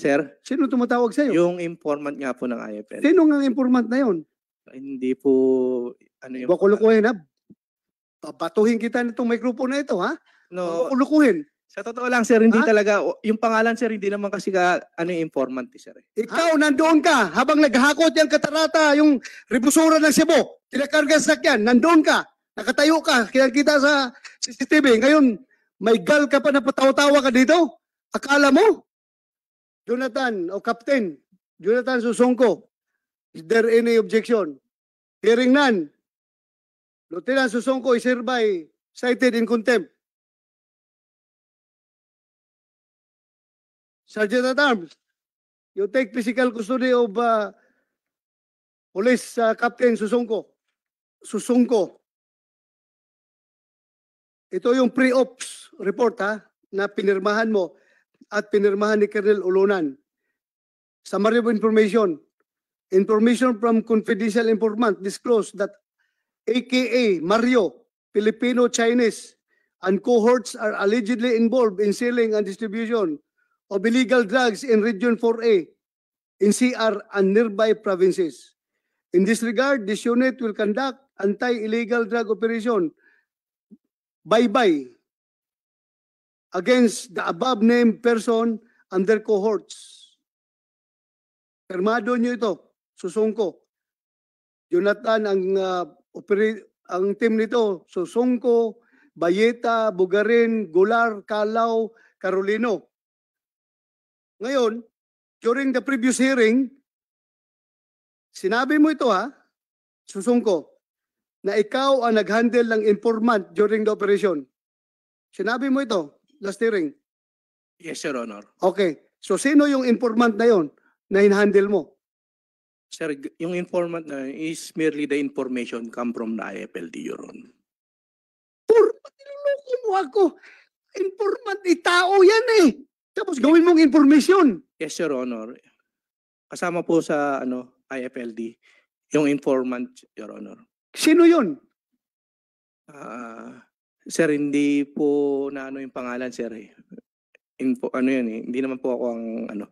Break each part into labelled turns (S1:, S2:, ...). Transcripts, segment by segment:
S1: Sir? Sino tumatawag sa'yo? Yung informant nga po ng IFL.
S2: Sino nga ang informant na yon?
S1: Hindi po, ano yung... Bakulukuhin ha? Babatuhin kita nitong mikropono na ito ha? No. Bakulukuhin. Sa totoo lang sir, hindi ha? talaga, yung pangalan sir, hindi naman kasi ka, ano yung informant eh, sir.
S2: Eh. Ikaw, ha? nandoon ka, habang naghakot yung katarata, yung ribusura ng Cebu, tinakarga sa sakyan, nandoon ka, nakatayo ka, kita sa CCTV, ngayon, may gal ka pa na patawa-tawa ka dito? Akala mo, Jonathan o Captain, Jonathan Susongko, is there any objection?
S3: Hearing none, Lieutenant Susongko is hereby cited in contempt. Sergeant at Arms, you take physical custody of uh, Police uh, Captain Susongko. Susongko. Ito
S2: yung pre-ops report ha, na pinirmahan mo at pinirmahan ni Colonel Ulunan. Summary of information. Information from confidential informant disclosed that AKA Mario, Filipino-Chinese, and cohorts are allegedly involved in selling and distribution of illegal drugs in Region 4A, in CR and nearby provinces. In this regard, this unit will conduct anti-illegal drug operation by bye against the above-named person and their cohorts. Permado nyo ito, susungko. Jonathan, ang, uh, operi- ang team nito, susungko, Bayeta, Bugarin, Gular, Calao, Carolino. Ngayon, during the previous hearing, sinabi mo ito ha, susungko, na ikaw ang nag-handle ng informant during the operation. Sinabi mo ito last hearing? Yes, Sir Honor. Okay. So sino yung informant na yon na in-handle mo?
S1: Sir, yung informant na yun is merely the information come from the IFLD, Your Honor.
S2: Por, niloloko mo ako. Informant, eh, tao yan eh. Tapos gawin mong information.
S1: Yes, Sir Honor. Kasama po sa ano IFLD, yung informant, Your Honor. Sino yon? Ah... Sir, hindi po na ano yung pangalan, sir. Eh. In po, ano yun eh, hindi naman po ako ang ano.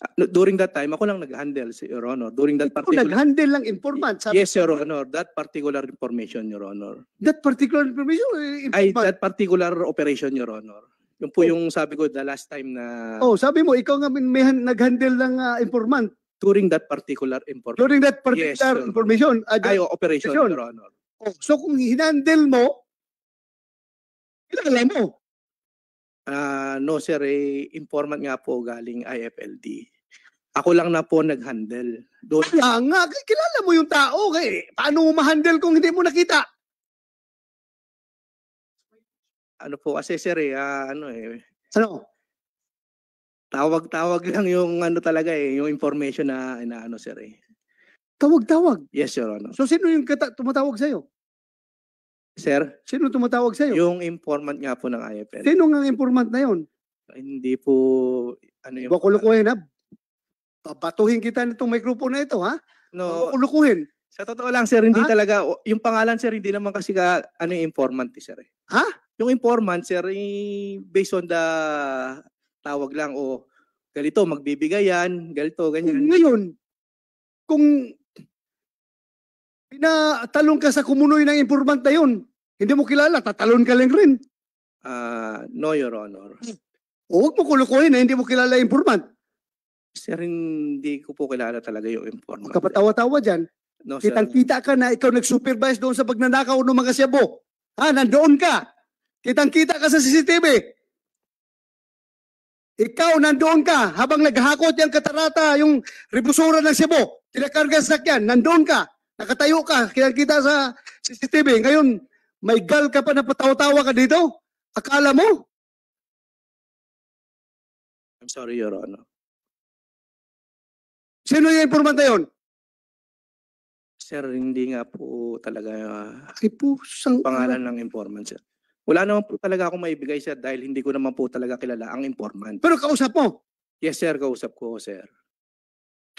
S1: Ah, during that time, ako lang nag-handle, si Your Honor. During that particular... particular... nag-handle lang informant. Sabi yes, Your Honor. That particular information, Your Honor. That particular information? Informant. Eh, Ay, that particular operation, Your Honor. Yung po oh. yung sabi ko the last time na... Oh,
S2: sabi mo, ikaw nga may, nag-handle lang uh, ah, informant. During that particular information. During that particular yes, information.
S1: Ah, Ay, oh, operation, operation, Your
S2: Honor. Oh, so kung hinandle mo, Kilala mo.
S1: Ano? Ah, no sir, eh, informant nga po galing IFLD. Ako lang na po nag-handle. Doon,
S2: Kaya nga, kilala mo yung tao. Kaya, eh.
S3: paano mo ma-handle kung hindi mo nakita?
S1: ano po kasi sir eh, ah, ano eh, Ano? tawag-tawag lang yung ano talaga eh, yung information na inaano sir eh. Tawag-tawag. Yes, Your Honor. So, sino yung kata- tumatawag sa'yo? Sir, Sino tumatawag sa'yo? yung informant
S2: nga po ng IFL. Sino nga informant na yon? Hindi po, ano yung... Bakulukuhin ha? Babatuhin kita nitong mikropono na ito ha? No, Bakulukuhin. sa totoo
S1: lang sir, hindi Ha? talaga, yung pangalan sir, hindi naman kasi ka, ano yung informant eh, sir. Eh. Ha? Yung informant sir, eh, based on the tawag lang o ganito,
S2: magbibigay yan, galito, ganyan. Ngayon, kung na talon ka sa kumunoy ng informant na yun, hindi mo kilala, tatalon ka lang rin.
S1: Uh, no, Your Honor.
S2: O huwag mo kulukuhin na eh, hindi mo kilala yung informant.
S1: Sir, hindi ko po kilala talaga yung informant.
S2: Kapatawa-tawa dyan. No, Kitang-kita ka na ikaw nag-supervise doon sa pagnanakaw ng mga siyabo. Ha, nandoon ka. Kitang-kita ka sa CCTV. Ikaw, nandoon ka habang naghakot yung katarata, yung ribusura ng Cebu, tinakarga sa sakyan, nandoon ka. Nakatayo ka, kinakita sa CCTV. Ngayon, may gal ka pa na patawa-tawa ka dito?
S3: Akala mo? I'm sorry, Your Honor. Sino yung informant yon? Sir,
S1: hindi nga po talaga Ay po, sang... Uh, pangalan ng informant, sir. Wala naman po talaga akong maibigay, sir, dahil hindi ko naman po talaga kilala ang informant. Pero kausap mo? Yes, sir, kausap ko, sir.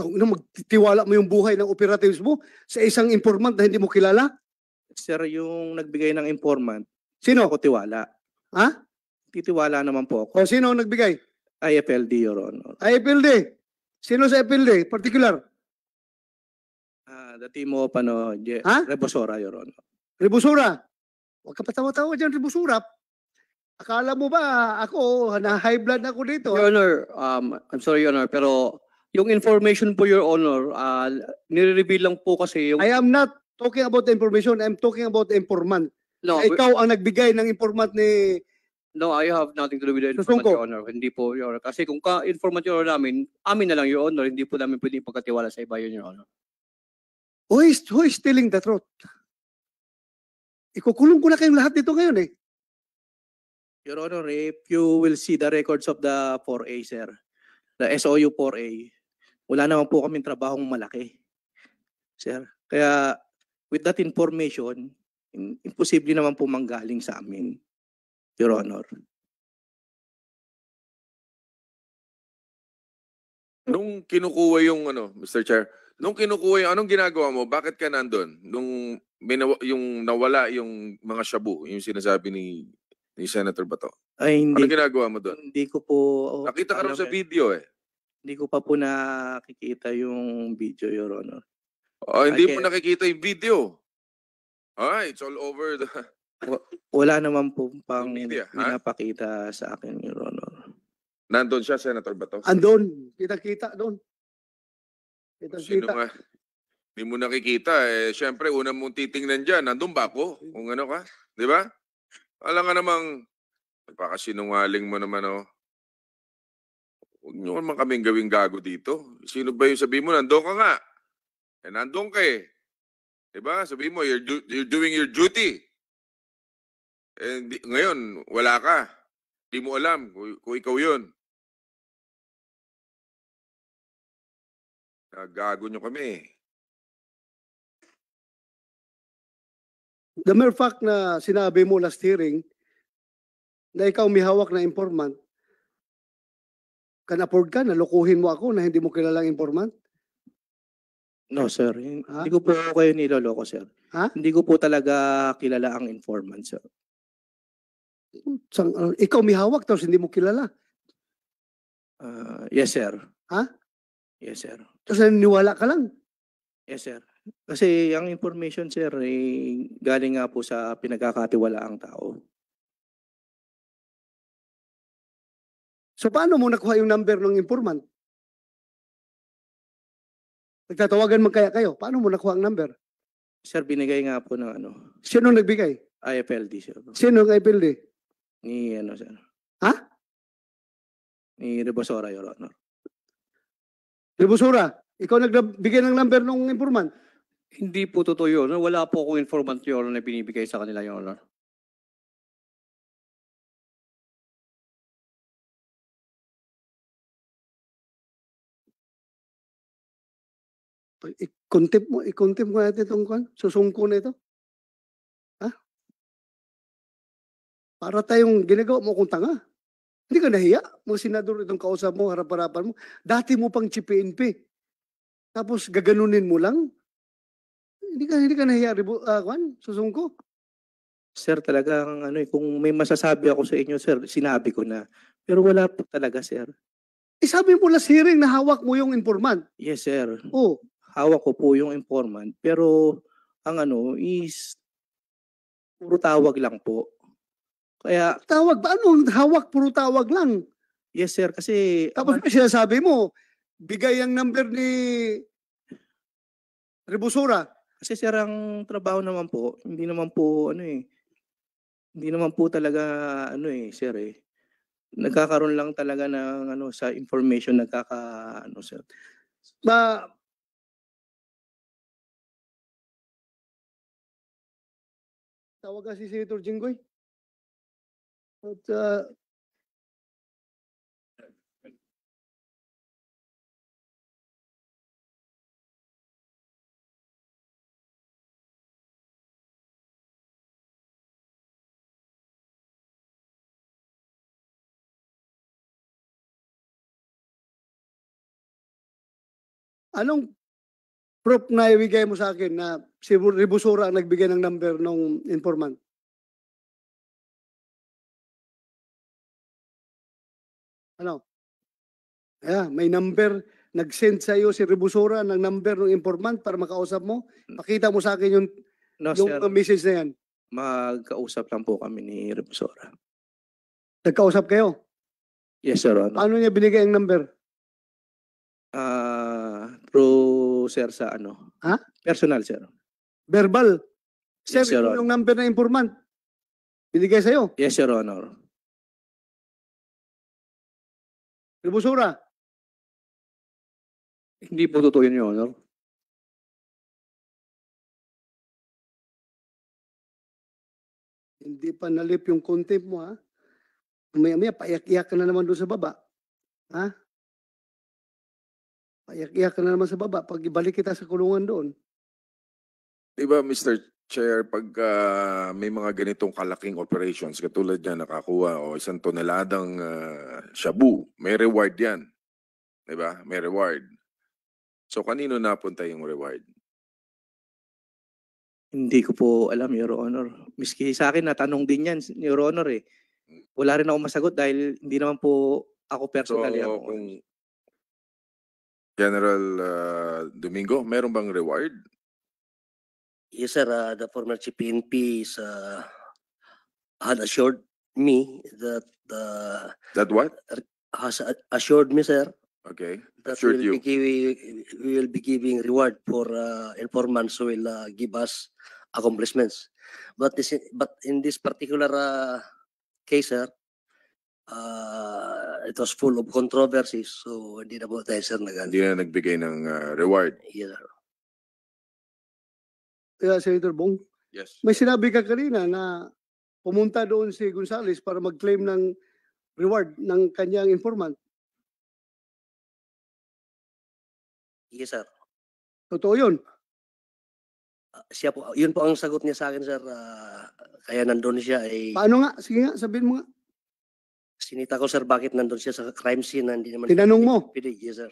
S2: Tawag na, magtitiwala mo yung buhay ng operatives mo sa isang
S1: informant na hindi mo kilala? Sir, yung nagbigay ng informant, Sino? ako tiwala. Ha? Titiwala naman po ako. O sino ang nagbigay? IFLD, Your Honor. IFLD.
S2: Sino sa IFLD? Particular? Ah, dati mo pa no, Je- Ha? Rebosora, Your Honor. Ribusura. Huwag ka patawa-tawa dyan, Ribusura. Akala mo ba ako, na high blood ako dito? Your Honor, um, I'm sorry, Your Honor,
S4: pero yung information po, Your Honor, uh, nire-reveal lang po kasi yung... I am
S2: not talking about the information. I'm talking about the informant. No, Ikaw ang nagbigay ng informant ni...
S4: No, I have nothing to do with the informant, Your Honor. Hindi po, Your Honor. Kasi kung ka-informant, Your Honor, namin, amin na lang, Your Honor. Hindi po namin pwede pagkatiwala sa iba yun, Your Honor.
S2: Who is, who is telling the truth? Ikukulong ko na kayong lahat dito ngayon eh.
S1: Your Honor, if you will see the records of the 4A, sir, the SOU 4A, wala naman po kaming trabahong malaki. Sir, kaya
S3: with that information, imposible naman po manggaling sa amin, Your Honor.
S5: Nung kinukuha yung ano, Mr. Chair, nung kinukuha yung anong ginagawa mo? Bakit ka nandoon? Nung binawa, yung nawala yung mga shabu, yung sinasabi ni ni Senator Bato. Ay hindi. Ano ginagawa mo doon? Hindi ko po oh, Nakita ka rin sa eh. video eh.
S1: Hindi ko pa po nakikita yung video, Your Honor.
S5: Oh, hindi po nakikita yung video. Ah, it's all over the... Wa- Wala naman po pang Media, pinapakita sa akin, Your Honor. Nandun siya, Senator Bato.
S2: Andun, kita-kita doon.
S5: Sino Kita-kita. nga? Hindi mo nakikita. Eh, Siyempre, una mong titingnan dyan. Nandun ba ako? Kung ano ka? Di ba? Alam nga namang, pagpakasinungaling mo naman, oh. Huwag niyo naman kaming gawing gago dito. Sino ba yung sabi mo, nandoon ka nga. Eh, nandoon ka eh. Diba? Sabi mo, you're, do- you're doing your duty. Eh, ngayon,
S3: wala ka. Di mo alam kung, kung ikaw yun. Nagago nyo kami eh. The mere fact na sinabi mo last hearing
S2: na ikaw may hawak na informant, Can-afford ka? Nalukuhin mo ako na hindi mo kilalang informant? No, sir. Ha? Hindi ko po kayo
S1: niloloko, sir. Ha? Hindi ko po talaga kilala ang informant, sir.
S2: Sang, uh, ikaw may hawak tapos hindi mo kilala.
S1: Uh, yes, sir. Ha? Yes, sir.
S2: Tapos naniniwala ka lang? Yes, sir. Kasi ang
S1: information, sir, eh, galing nga po sa pinagkakatiwalaang tao.
S3: So paano mo nakuha yung number ng informant? Nagtatawagan man kaya kayo? Paano mo nakuha ang number?
S1: Sir, binigay nga po ng ano,
S2: Sino nagbigay?
S1: IFLD, sir.
S2: Sino ang IPLD? Ni, ano, sir. Ha? Ni Rebosora, Your Honor. Rebusura, ikaw nagbigay ng number ng informant. Hindi po
S4: totoo
S3: yun. Wala po akong informant, Your Honor, na binibigay sa kanila, Your Honor. I-contempt mo, i-contempt mo natin itong kwan. Susungko na ito. Ha? Para tayong
S2: ginagawa mo kung tanga. Hindi ka nahiya. Mga senador itong kausap mo, harap-harapan mo. Dati mo pang PNP. Tapos gaganunin mo lang. Hindi ka, hindi ka nahiya, ribo, uh, kwan, susungko.
S1: Sir, talagang ano, kung may masasabi ako sa inyo, sir, sinabi ko na. Pero wala po talaga, sir.
S2: Eh, sabi mo last hearing na
S1: hawak mo yung informant. Yes, sir. Oo hawak ko po yung informant pero ang ano is puro tawag lang po. Kaya
S2: Tawag ba? Ano? Hawak, puro tawag lang. yes sir kasi Tapos may sinasabi mo, bigay ang number ni Rebusura. Kasi sir,
S1: ang trabaho naman po, hindi naman po ano eh. Hindi naman po talaga ano eh, sir eh. Nagkakaroon lang talaga ng ano sa information nagkaka
S3: ano sir. Ba, tawagan si Senator Jinggoy. At uh, Anong proof na ibigay mo sa akin na si Ribusura ang nagbigay ng number ng informant? Ano? Yeah, may number.
S2: Nag-send sa iyo si Ribusura ng number ng informant para makausap mo. Hmm. Pakita mo sa akin yung, no, yung sir. message
S1: na yan. Magkausap lang po kami ni Ribusura.
S2: Nagkausap kayo? Yes, sir. Ano? Paano niya binigay ang number?
S1: Uh, through to, sir, sa ano? Ha? Personal, sir.
S3: Verbal.
S2: Sir, Yes, Your Honor. yung
S3: number ng informant. Binigay sa'yo. Yes, Your Honor. Tribusura. Hindi po totoo yun, Your Honor. Hindi pa nalip yung contempt mo, ha? Maya-maya, paiyak-iyak ka na naman doon sa baba. Ha?
S2: Paiyak-iyak na naman sa baba pag ibalik kita sa kulungan doon. Di
S5: ba, Mr. Chair, pag ah, may mga ganitong kalaking operations, katulad yan, nakakuha o isang toneladang ah, shabu, may reward yan. Di ba? May reward. So, kanino napunta yung reward?
S1: Hindi ko po alam, Your Honor. Miski sa akin, natanong din yan, Your Honor eh. Hmm. Wala rin ako masagot dahil hindi naman po ako So, personally. ang-
S5: kung, General uh, Domingo, meron bang reward? Yes, sir. Uh, the former chief PNP is, uh, ah, had assured me
S1: that uh, That what? has assured me, sir,
S5: Okay. that Assured we'll, you. Be
S1: giving, we will be giving reward for uh, informants who will uh, give us accomplishments. But this, but in this particular uh, case, sir, uh, it was full of controversies. So, hindi na po tayo, sir, nag Hindi na
S5: nagbigay ng ah, reward. Yes, sir.
S2: Kaya, Senator Bong, Yes. may sinabi ka kanina na pumunta doon si Gonzales para
S3: mag-claim ng reward ng kanyang informant. Yes, sir. Totoo yun. Uh, siya
S1: po, yun po ang sagot niya sa akin, sir. Ah, kaya nandun siya ay... Eh. Paano
S2: nga? Sige nga, sabihin mo nga.
S1: Sinita ko, sir, bakit nandun siya sa crime scene na hindi naman... Tinanong mo? Pinig, yes, sir.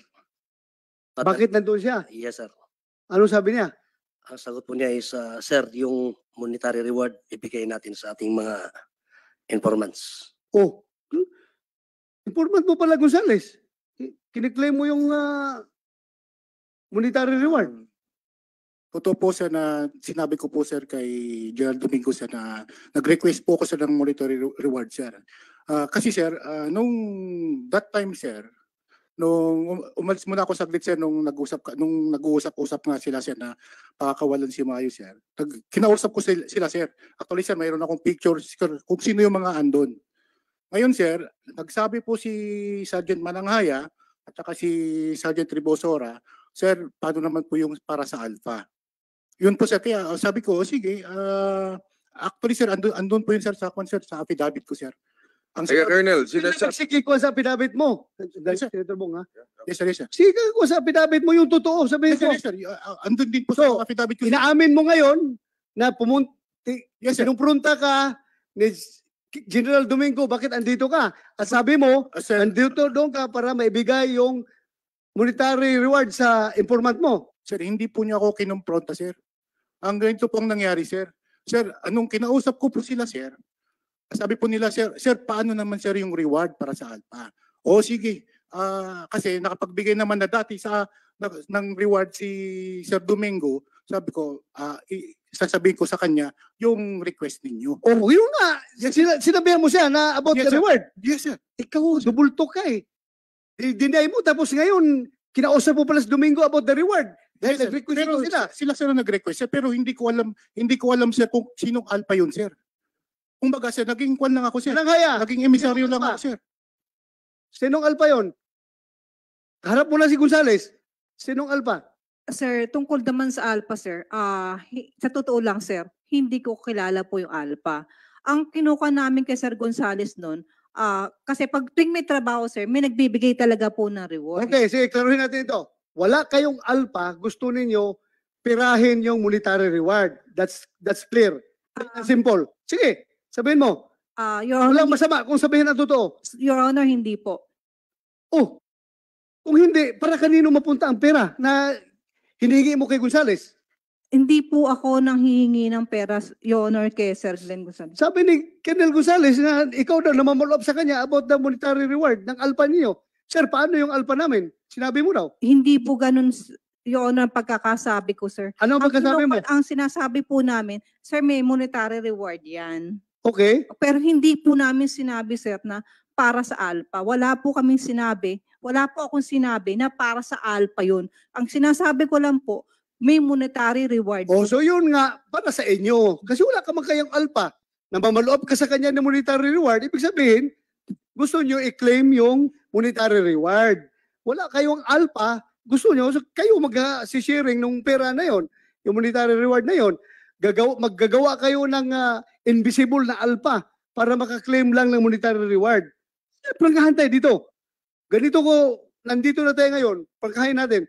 S2: But, Bakit uh, nandun siya? Yes, sir. Ano sabi niya?
S1: Ang sagot po niya is, uh, sir, yung monetary reward ibigay natin sa ating mga
S6: informants.
S2: Oh, informant mo pala, Gonzales. Kiniklaim mo yung ah, monetary reward. Hmm. Totoo po sir na
S6: sinabi ko po sir kay Gerald Domingo sir na nag-request po ako sa ng monetary reward sir. Uh, kasi sir, uh, nung that time sir, nung um, umalis muna ako saglit sir nung nag-usap nung nag-uusap-usap nga sila sir na pakakawalan si Mayo sir. Nag, kinausap ko sila, sila sir. Actually sir, mayroon akong pictures kung sino yung mga andon. Ngayon sir, nagsabi po si Sergeant Mananghaya at saka si Sergeant Ribosora, sir, paano naman po yung para sa Alpha? Yun po sir, kaya sabi ko, sige, uh, actually sir, andun, andun po yun sir sa, concert sa affidavit ko sir. Ang Kaya sabi- Colonel, sila Sige
S2: ko sa pinabit mo. Dahil Sir. Senator Bong ha. Yes, sir, yes, sir. Sige ko sa pinabit mo yung totoo. Sabihin Yes, sir, ko. yes, sir. Y- uh, uh, Andun din po So, sa yung ko. Inaamin mo ngayon na pumunta, Yes, sir. sinumprunta ka ni General Domingo, bakit andito ka? At sabi mo, Uh, andito doon ka para maibigay yung monetary reward sa informant mo. sir, hindi po niya ako kinumpronta, sir. Ang ganito
S6: pong nangyari, sir. Sir, anong kinausap ko po sila, sir? Sabi po nila, sir, sir, paano naman sir yung reward para sa Alpha? O sige, uh, kasi nakapagbigay naman na dati sa na, ng reward si Sir Domingo, sabi ko, uh,
S2: sasabihin ko sa kanya
S6: yung request ninyo.
S2: Oh, yun nga. Sina, sinabihan mo siya na about yes, the sir. reward. Yes, sir. Ikaw, dubulto ka eh. Deny mo, tapos ngayon, kinausap mo pala si Domingo about the reward. Dahil yes, nag-request sila. Sila sila nag-request, sir. Pero hindi ko
S6: alam, hindi ko alam, sir, kung sinong alpha yun, sir. Kumbaga sir, naging kwan lang ako sir. Nanghaya.
S2: Naging emisaryo lang ako sir. Sinong alpa yon? Harap mo na si
S7: Gonzales. Sinong alpa? Sir, tungkol naman sa ALPA, sir, ah, sa totoo lang, sir, hindi ko kilala po yung ALPA. Ang kinuha namin kay Sir Gonzales noon, ah, kasi pag tuwing may trabaho, sir, may nagbibigay talaga po ng reward. Okay,
S2: sige, klaruhin natin ito. Wala kayong alpha, gusto ninyo pirahin yung monetary reward. That's that's clear. Plain ah. simple. Sige, Sabihin mo, Ah, Your Honor, walang masama kung sabihin ang totoo. Your Honor, hindi po. Oh, kung hindi, para
S7: kanino mapunta ang pera na hinihingi mo kay Gonzales? Hindi po ako nang hihingi ng pera, Your Honor, kay Sir Glenn Gonzales. Sabi ni Kenel Gonzales na ikaw daw namamalob sa kanya about the monetary reward ng alpa niyo. Sir, paano yung alpa namin? Sinabi mo daw. Hindi po ganun, s- Your Honor, ang pagkakasabi ko, sir. Ano ang pagkasabi mo? ang sinasabi po namin, sir, may monetary reward yan. Okay. Pero hindi po namin sinabi, sir, na para sa Alpha. Wala po kaming sinabi, wala po akong sinabi na para sa Alpha yun. Ang sinasabi ko lang po, may monetary reward. Oh, so yun nga,
S2: para sa inyo. Kasi wala ka kayang ALPA. Namamaloob ka sa kanya ng monetary reward, ibig sabihin, gusto nyo i-claim yung monetary reward. Wala kayong Alpha. gusto nyo, so kayo mag-sharing ng pera na yon yung monetary reward na yon gagaw maggagawa kayo ng ah, invisible na alpha para makaklaim lang ng monetary reward. Siyempre, eh, hahantay dito. Ganito ko, nandito na tayo ngayon,
S7: pagkain natin,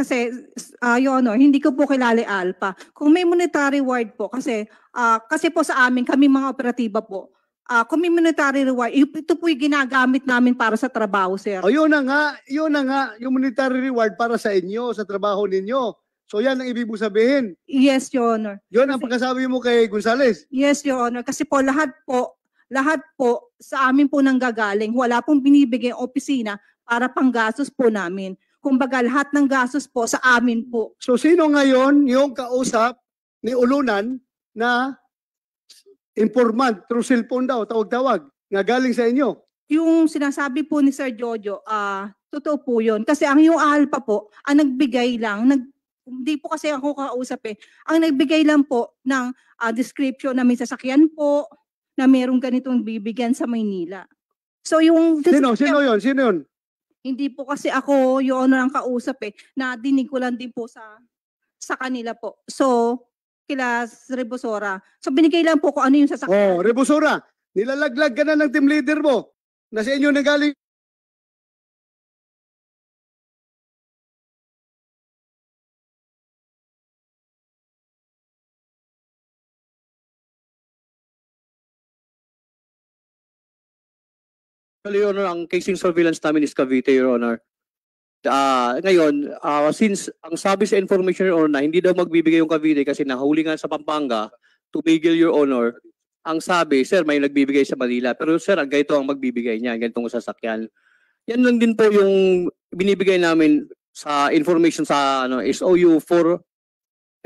S7: kasi uh, Your Honor, hindi ko po kilala alpha. Kung may monetary reward po, kasi ah, kasi po sa amin, kami mga operatiba po, ah, kung may monetary reward, ito po yung ginagamit namin para sa trabaho, sir. O oh, yun na nga, yun na nga,
S2: yung monetary reward para sa inyo, sa trabaho ninyo. So yan ang ibig mo sabihin. Yes,
S7: Your Honor. Yun ang pagkasabi mo kay Gonzales. Yes, Your Honor. Kasi po lahat po, lahat po sa amin po nanggagaling. Wala pong binibigay opisina para panggastos po namin. Kumbaga lahat ng gastos po sa amin po.
S2: So sino ngayon yung kausap ni Ulunan na informant through cellphone daw, tawag-tawag,
S7: nga galing sa inyo? Yung sinasabi po ni Sir Jojo, ah totoo po yun. Kasi ang yung alpha po, ang nagbigay lang, nag, hindi po kasi ako kausap eh. Ang nagbigay lang po ng uh, description na may sasakyan po, na merong ganitong bibigyan sa Maynila. So yung... Sino? Sino yun? Sino yun? Hindi po kasi ako yung ano lang kausap eh. na dinig ko lang din po sa sa kanila po. So, kila Rebusora. So, binigay lang po ko ano yung sasakyan.
S2: Oh, Rebusora, nilalaglag
S3: ka na ng team leader mo. na sa inyo nagaling Actually, Your Honor, ang casing surveillance namin is Cavite, Your Honor.
S4: Uh, ngayon, uh, since ang sabi sa information, Your Honor, na hindi daw magbibigay yung Cavite kasi nahuli nga sa Pampanga, to tumigil, Your Honor, ang sabi, sir, may nagbibigay sa Manila. Pero sir, ang ganito ang magbibigay niya, ganitong sasakyan. Yan lang din po yung binibigay namin sa information sa ano, SOU for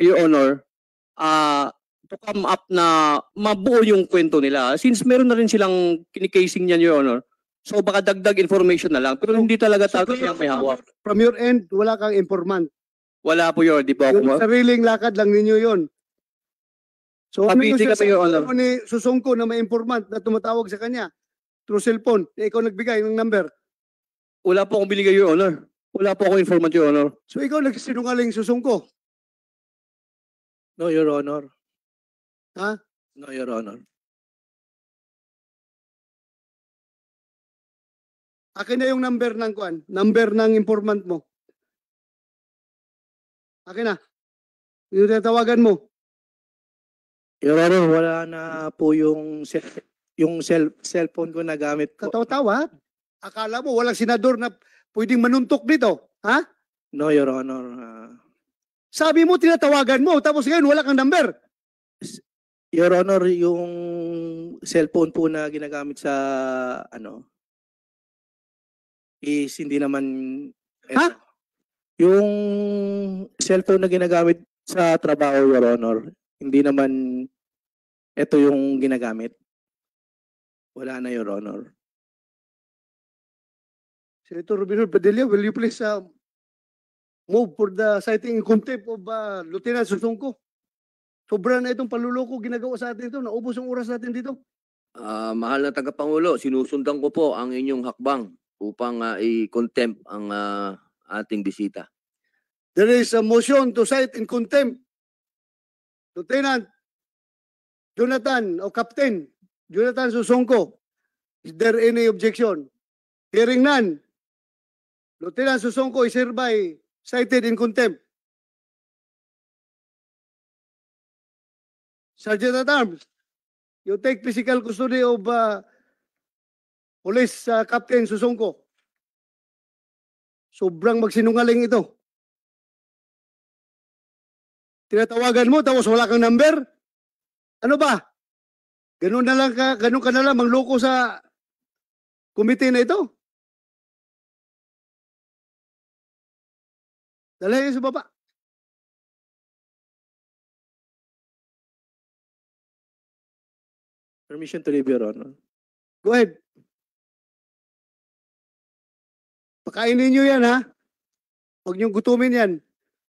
S4: Your Honor. Uh, to come up na mabuo yung kwento nila. Since meron na rin silang kinikasing niyan, Your Honor, So baka dagdag information na lang. Pero hindi talaga so, tatay ang may hawak.
S2: From your end, wala kang informant.
S4: Wala po yun, di ba? Yung
S2: sariling lakad lang ninyo yon. So Kapiti ano yung kayo, Honor. ni Susungko na may informant na tumatawag sa kanya through cellphone, eh, ikaw nagbigay ng number? Wala po akong binigay, Your Honor.
S3: Wala po akong informant, Your Honor. So ikaw nagsinungaling Susungko? No, Your Honor. Ha? No, Your Honor. Akin na yung number ng kuan, number ng informant mo. Akin na. Yung tatawagan mo. Your Honor, wala na po yung yung cell,
S2: cellphone ko na gamit ko. katawa Akala mo walang senador na pwedeng manuntok dito. Ha? No, Your Honor. ah, Sabi mo tinatawagan mo tapos ngayon wala kang number.
S1: Your Honor, yung cellphone po na ginagamit sa ano is hindi naman... Ha? Yung cellphone na ginagamit sa trabaho, Your Honor, hindi naman ito yung ginagamit.
S2: Wala na, Your Honor.
S3: Senator Rubino Padilla, will you please
S2: uh, move for the citing in contempt of uh, Lieutenant Susungko? Sobra na itong paluloko ginagawa sa atin ito. Naubos ang oras natin dito. Ah, mahal na
S5: tagapangulo, sinusundan ko po ang inyong hakbang upang uh, i-contempt ang uh,
S2: ating bisita. There is a motion to cite in contempt. Lieutenant Jonathan o Captain Jonathan Susongko,
S3: is there any objection? Hearing none, Lieutenant Susongko is hereby cited in contempt. Sergeant at Arms, you take physical custody of uh, Police uh, ah, Captain Susungko. Sobrang magsinungaling ito. Tinatawagan mo tapos wala kang number? Ano ba? Ganun na lang ka, ganun ka na lang mangloko sa komite na ito. Dalhin sa baba. Permission to leave, Your Honor. Go ahead. Pakainin niyo yan ha. Huwag niyong gutumin yan.